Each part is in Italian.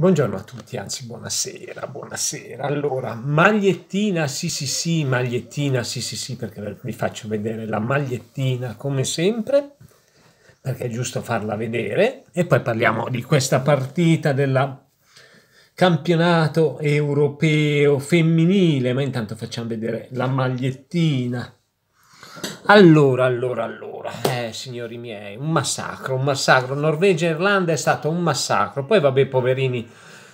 Buongiorno a tutti, anzi buonasera, buonasera. Allora, magliettina, sì sì sì, magliettina, sì sì sì, perché vi faccio vedere la magliettina come sempre, perché è giusto farla vedere. E poi parliamo di questa partita del campionato europeo femminile, ma intanto facciamo vedere la magliettina allora, allora, allora, eh, signori miei, un massacro, un massacro. Norvegia e Irlanda è stato un massacro. Poi, vabbè, poverini,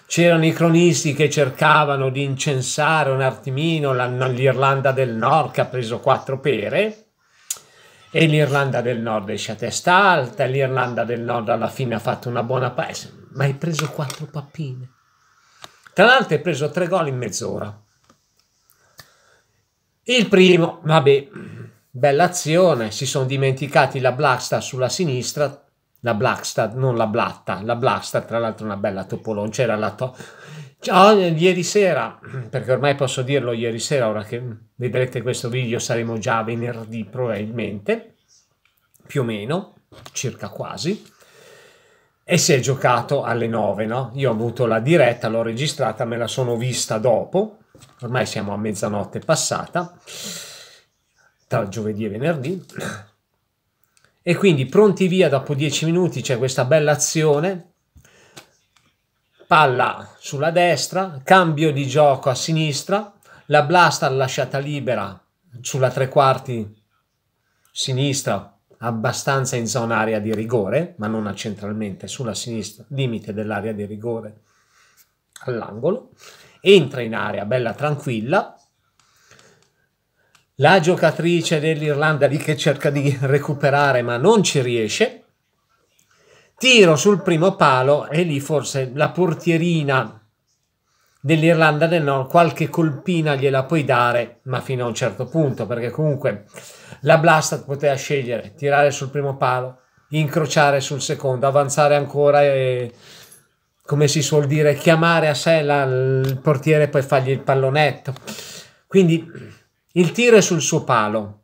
c'erano i cronisti che cercavano di incensare un attimino l'Irlanda del Nord che ha preso quattro pere e l'Irlanda del Nord esce a testa alta, l'Irlanda del Nord alla fine ha fatto una buona paese, ma hai preso quattro pappine. Tra l'altro hai preso tre gol in mezz'ora. Il primo, vabbè, Bella azione, si sono dimenticati la Blackstar sulla sinistra, la Blackstar, non la Blatta, la Blackstar tra l'altro una bella topolon, c'era la to... Ciao, ieri sera, perché ormai posso dirlo ieri sera, ora che vedrete questo video saremo già venerdì probabilmente, più o meno, circa quasi, e si è giocato alle 9, no? Io ho avuto la diretta, l'ho registrata, me la sono vista dopo, ormai siamo a mezzanotte passata, tra giovedì e venerdì. E quindi pronti via dopo 10 minuti c'è questa bella azione. Palla sulla destra, cambio di gioco a sinistra, la blasta lasciata libera sulla tre quarti sinistra, abbastanza in zona area di rigore, ma non centralmente, sulla sinistra, limite dell'area di rigore all'angolo. Entra in area bella tranquilla, la giocatrice dell'Irlanda lì che cerca di recuperare ma non ci riesce. Tiro sul primo palo e lì forse la portierina dell'Irlanda del Nord qualche colpina gliela puoi dare, ma fino a un certo punto, perché comunque la Blastad poteva scegliere tirare sul primo palo, incrociare sul secondo, avanzare ancora e come si suol dire chiamare a sé la, il portiere e poi fargli il pallonetto. Quindi il tiro è sul suo palo,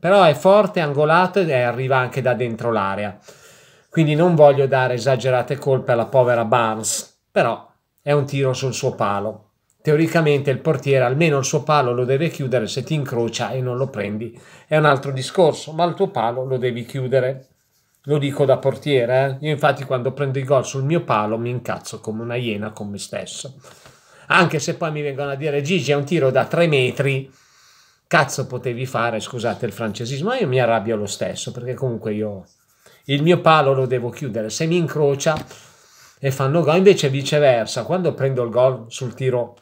però è forte, angolato ed arriva anche da dentro l'area. Quindi non voglio dare esagerate colpe alla povera Barnes, però è un tiro sul suo palo. Teoricamente il portiere almeno il suo palo lo deve chiudere se ti incrocia e non lo prendi. È un altro discorso, ma il tuo palo lo devi chiudere. Lo dico da portiere, eh? io infatti quando prendo i gol sul mio palo mi incazzo come una iena con me stesso. Anche se poi mi vengono a dire Gigi è un tiro da 3 metri, cazzo potevi fare, scusate il francesismo, io mi arrabbio lo stesso perché comunque io il mio palo lo devo chiudere, se mi incrocia e fanno gol, invece viceversa, quando prendo il gol sul tiro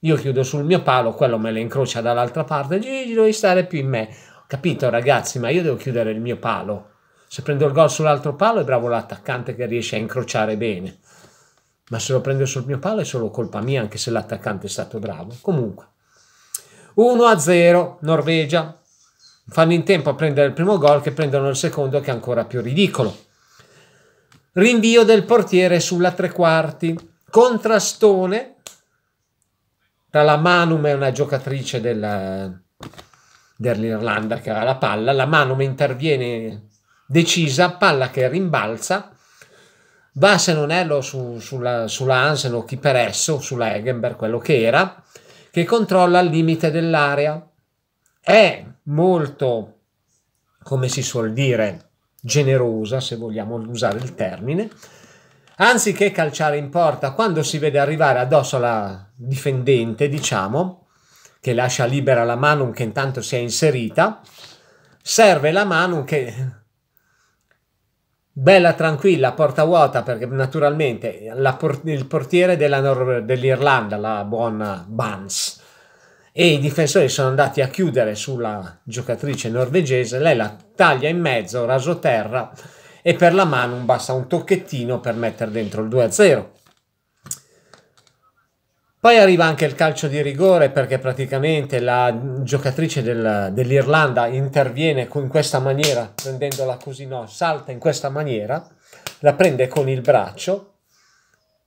io chiudo sul mio palo, quello me le incrocia dall'altra parte, gli devi stare più in me, capito ragazzi, ma io devo chiudere il mio palo, se prendo il gol sull'altro palo è bravo l'attaccante che riesce a incrociare bene, ma se lo prendo sul mio palo è solo colpa mia anche se l'attaccante è stato bravo, comunque. 1-0 Norvegia. Fanno in tempo a prendere il primo gol che prendono il secondo che è ancora più ridicolo. Rinvio del portiere sulla tre quarti. Contrastone tra la Manum e una giocatrice della, dell'Irlanda che ha la palla. La Manum interviene decisa, palla che rimbalza. Va se non è lo su, sulla, sulla Hansen o chi per esso, sulla Egenberg, quello che era che controlla il limite dell'area. È molto, come si suol dire, generosa, se vogliamo usare il termine, anziché calciare in porta quando si vede arrivare addosso la difendente, diciamo, che lascia libera la mano che intanto si è inserita, serve la mano che bella tranquilla, porta vuota, perché naturalmente por il portiere dell'Irlanda, la buona Bans, e i difensori sono andati a chiudere sulla giocatrice norvegese, lei la taglia in mezzo, raso terra, e per la mano basta un tocchettino per mettere dentro il 2-0. Poi arriva anche il calcio di rigore perché praticamente la giocatrice del, dell'Irlanda interviene in questa maniera, prendendola così, no, salta in questa maniera, la prende con il braccio,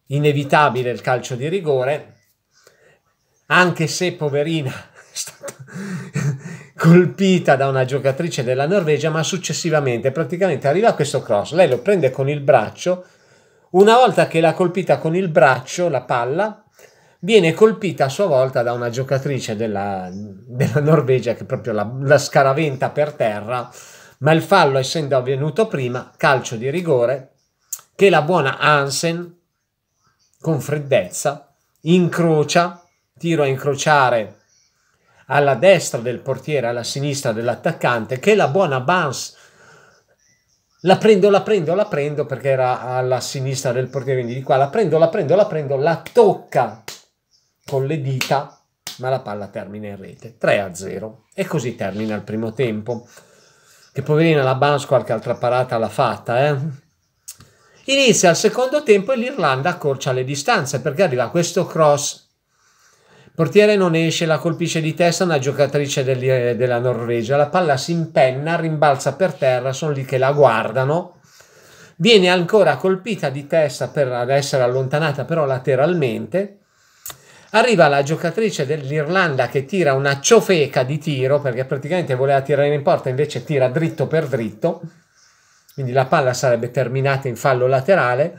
inevitabile il calcio di rigore, anche se poverina è stata colpita da una giocatrice della Norvegia, ma successivamente praticamente arriva questo cross, lei lo prende con il braccio, una volta che l'ha colpita con il braccio, la palla, viene colpita a sua volta da una giocatrice della, della Norvegia che proprio la, la, scaraventa per terra, ma il fallo essendo avvenuto prima, calcio di rigore, che la buona Hansen con freddezza incrocia, tiro a incrociare alla destra del portiere, alla sinistra dell'attaccante, che la buona Bans la prendo, la prendo, la prendo perché era alla sinistra del portiere, quindi di qua la prendo, la prendo, la prendo, la tocca con le dita, ma la palla termina in rete. 3 a 0. E così termina il primo tempo. Che poverina la Bans qualche altra parata l'ha fatta, eh? Inizia il secondo tempo e l'Irlanda accorcia le distanze perché arriva questo cross. Il portiere non esce, la colpisce di testa una giocatrice degli, eh, della Norvegia. La palla si impenna, rimbalza per terra, sono lì che la guardano. Viene ancora colpita di testa per essere allontanata però lateralmente Arriva la giocatrice dell'Irlanda che tira una ciofeca di tiro perché praticamente voleva tirare in porta, invece tira dritto per dritto. Quindi la palla sarebbe terminata in fallo laterale.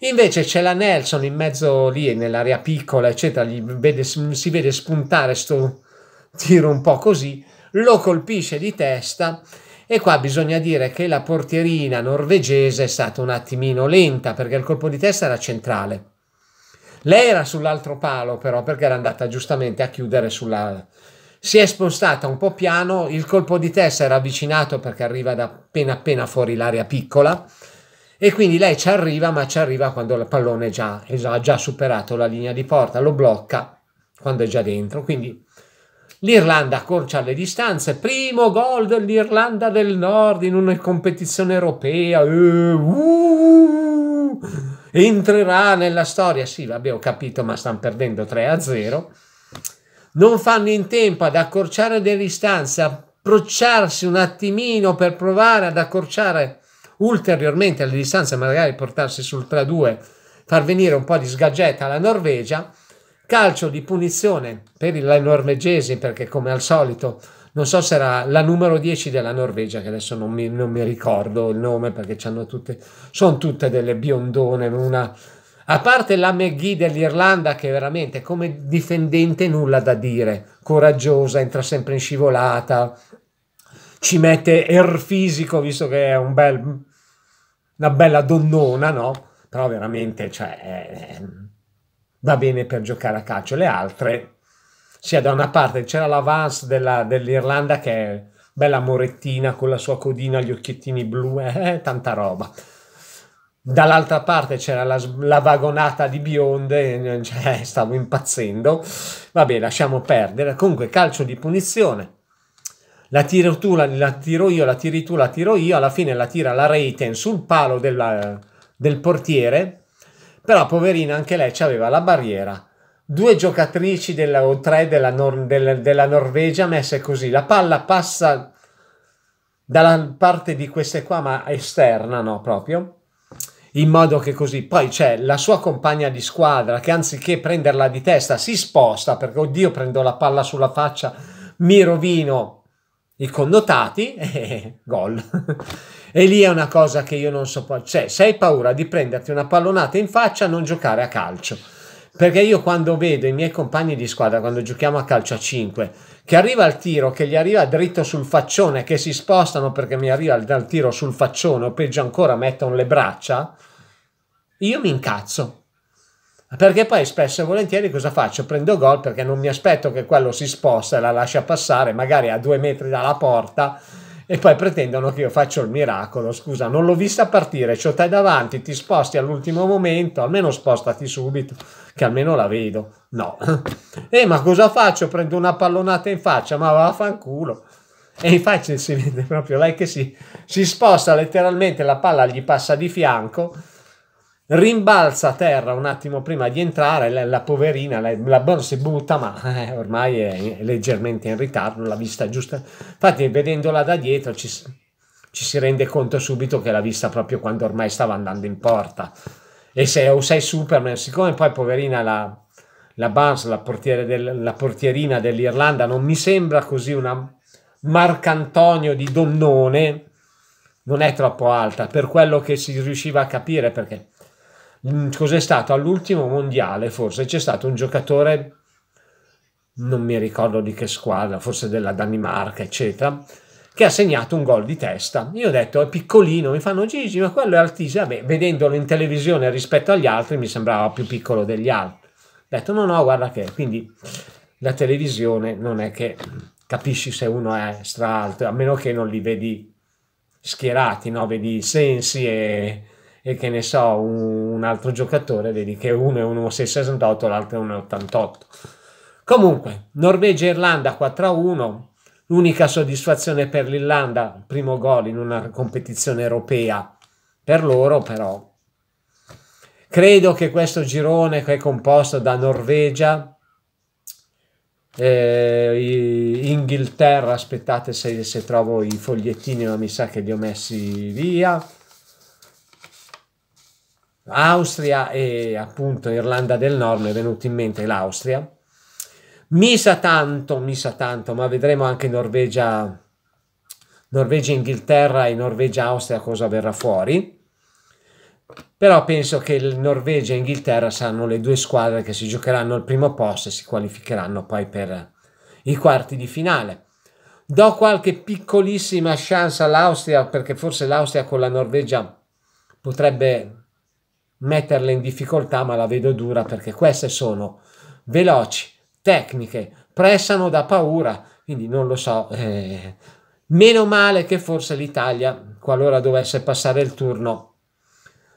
Invece c'è la Nelson in mezzo lì, nell'area piccola, eccetera. Vede, si vede spuntare questo tiro un po' così. Lo colpisce di testa. E qua bisogna dire che la portierina norvegese è stata un attimino lenta perché il colpo di testa era centrale lei era sull'altro palo però perché era andata giustamente a chiudere sulla... Si è spostata un po' piano, il colpo di testa era avvicinato perché arriva da appena appena fuori l'area piccola e quindi lei ci arriva ma ci arriva quando il pallone già, ha già superato la linea di porta, lo blocca quando è già dentro. Quindi l'Irlanda accorcia le distanze, primo gol dell'Irlanda del Nord in una competizione europea. Uh, uh entrerà nella storia. Sì, l'abbiamo capito, ma stanno perdendo 3 a 0. Non fanno in tempo ad accorciare le distanze, approcciarsi un attimino per provare ad accorciare ulteriormente le distanze, magari portarsi sul 3-2, far venire un po' di sgaggetta alla Norvegia. Calcio di punizione per i norvegesi perché come al solito non so se era la numero 10 della Norvegia, che adesso non mi, non mi ricordo il nome perché hanno tutte, sono tutte delle biondone, una, a parte la McGee dell'Irlanda che veramente come difendente nulla da dire, coraggiosa, entra sempre in scivolata, ci mette er fisico visto che è un bel, una bella donnona, no? Però veramente cioè, eh, va bene per giocare a calcio, le altre sì, da una parte c'era la Vance della, dell'Irlanda che è bella morettina con la sua codina, gli occhiettini blu, eh, eh tanta roba. Dall'altra parte c'era la, la vagonata di bionde, cioè, stavo impazzendo. Vabbè, lasciamo perdere. Comunque, calcio di punizione. La tiro tu, la, la tiro io, la tiri tu, la tiro io. Alla fine la tira la Reiten sul palo della, del portiere. Però, poverina, anche lei aveva la barriera due giocatrici della, o tre della, Nor- della, della Norvegia messe così. La palla passa dalla parte di queste qua, ma esterna, no, proprio. In modo che così. Poi c'è la sua compagna di squadra che anziché prenderla di testa si sposta perché, oddio, prendo la palla sulla faccia, mi rovino i connotati e gol. e lì è una cosa che io non so. Cioè, se hai paura di prenderti una pallonata in faccia, non giocare a calcio perché io quando vedo i miei compagni di squadra, quando giochiamo a calcio a 5, che arriva il tiro, che gli arriva dritto sul faccione, che si spostano perché mi arriva dal tiro sul faccione, o peggio ancora mettono le braccia, io mi incazzo. Perché poi spesso e volentieri cosa faccio? Prendo gol perché non mi aspetto che quello si sposta e la lascia passare, magari a due metri dalla porta e poi pretendono che io faccia il miracolo. Scusa, non l'ho vista partire, ci ho te davanti, ti sposti all'ultimo momento, almeno spostati subito, che almeno la vedo. No. Eh, ma cosa faccio? Prendo una pallonata in faccia, ma vaffanculo. E infatti si vede proprio lei che si, si sposta letteralmente, la palla gli passa di fianco rimbalza a terra un attimo prima di entrare, la, la poverina, la, la Burns si butta, ma eh, ormai è leggermente in ritardo, la vista giusta. Infatti, vedendola da dietro, ci, ci, si rende conto subito che l'ha vista proprio quando ormai stava andando in porta. E se o sei Superman, siccome poi poverina la, la Burns, la, del, la portierina dell'Irlanda, non mi sembra così una Marcantonio di Donnone, non è troppo alta, per quello che si riusciva a capire, perché Mm, cos'è stato all'ultimo mondiale forse c'è stato un giocatore non mi ricordo di che squadra forse della Danimarca eccetera che ha segnato un gol di testa io ho detto è piccolino mi fanno Gigi ma quello è altissimo Vabbè, vedendolo in televisione rispetto agli altri mi sembrava più piccolo degli altri ho detto no no guarda che quindi la televisione non è che capisci se uno è stra alto a meno che non li vedi schierati no? vedi sensi e e che ne so, un, un altro giocatore, vedi che uno è un 1,68, l'altro è un 88. Comunque, Norvegia e Irlanda 4-1, l'unica soddisfazione per l'Irlanda, primo gol in una competizione europea per loro però. Credo che questo girone che è composto da Norvegia, eh, Inghilterra, aspettate se, se trovo i fogliettini, ma mi sa che li ho messi via. Austria e appunto Irlanda del Nord, mi è venuto in mente l'Austria. Mi sa tanto, mi sa tanto, ma vedremo anche Norvegia, Norvegia, Inghilterra e Norvegia, Austria cosa verrà fuori. Però penso che Norvegia e Inghilterra saranno le due squadre che si giocheranno al primo posto e si qualificheranno poi per i quarti di finale. Do qualche piccolissima chance all'Austria perché forse l'Austria con la Norvegia potrebbe metterle in difficoltà, ma la vedo dura perché queste sono veloci, tecniche, pressano da paura, quindi non lo so. Eh, meno male che forse l'Italia, qualora dovesse passare il turno,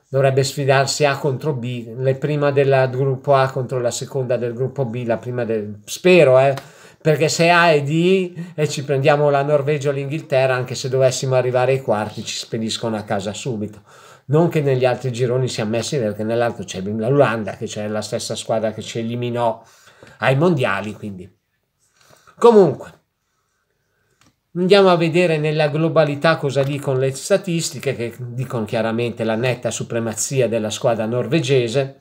dovrebbe sfidarsi A contro B, la prima del gruppo A contro la seconda del gruppo B, la prima del... spero, eh, perché se A e D e ci prendiamo la Norvegia o l'Inghilterra, anche se dovessimo arrivare ai quarti, ci spediscono a casa subito non che negli altri gironi sia messi perché nell'altro c'è la Luanda che c'è la stessa squadra che ci eliminò ai mondiali quindi comunque Andiamo a vedere nella globalità cosa dicono le statistiche che dicono chiaramente la netta supremazia della squadra norvegese.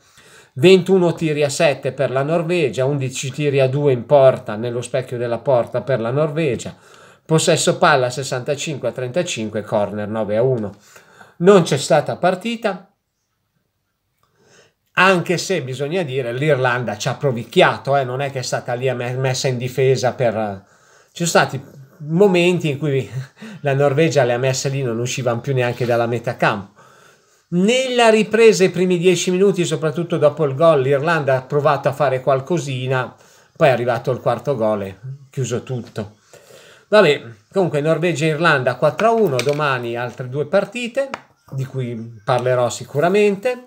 21 tiri a 7 per la Norvegia, 11 tiri a 2 in porta nello specchio della porta per la Norvegia, possesso palla 65 a 35, corner 9 a 1 non c'è stata partita, anche se bisogna dire l'Irlanda ci ha provicchiato, eh, non è che è stata lì messa in difesa per... Eh, ci sono stati momenti in cui la Norvegia le ha messe lì, non uscivano più neanche dalla metà campo. Nella ripresa, i primi dieci minuti, soprattutto dopo il gol, l'Irlanda ha provato a fare qualcosina, poi è arrivato il quarto gol e chiuso tutto. Vabbè, comunque Norvegia-Irlanda 4-1, domani altre due partite di cui parlerò sicuramente.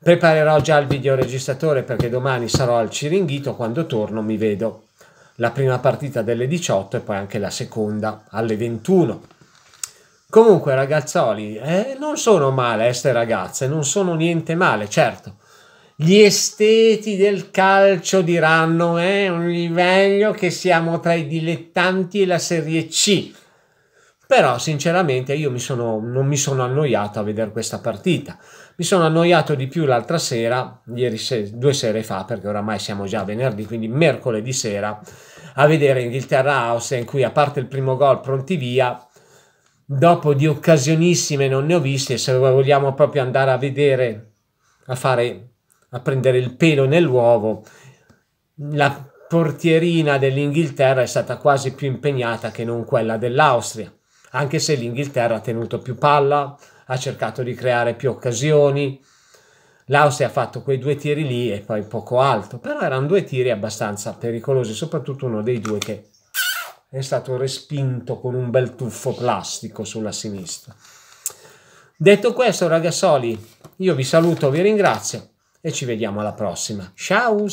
Preparerò già il videoregistratore perché domani sarò al Ciringhito, quando torno mi vedo la prima partita delle 18 e poi anche la seconda alle 21. Comunque ragazzoli, eh, non sono male queste eh, ragazze, non sono niente male, certo. Gli esteti del calcio diranno, è eh, un livello che siamo tra i dilettanti e la Serie C. Però sinceramente io mi sono, non mi sono annoiato a vedere questa partita. Mi sono annoiato di più l'altra sera, ieri se, due sere fa, perché oramai siamo già venerdì, quindi mercoledì sera, a vedere Inghilterra-Austria in cui a parte il primo gol pronti via, dopo di occasionissime non ne ho viste, se vogliamo proprio andare a vedere, a fare, a prendere il pelo nell'uovo, la portierina dell'Inghilterra è stata quasi più impegnata che non quella dell'Austria anche se l'Inghilterra ha tenuto più palla, ha cercato di creare più occasioni. L'Austria ha fatto quei due tiri lì e poi poco alto, però erano due tiri abbastanza pericolosi, soprattutto uno dei due che è stato respinto con un bel tuffo plastico sulla sinistra. Detto questo, ragazzoli, io vi saluto, vi ringrazio e ci vediamo alla prossima. Ciao!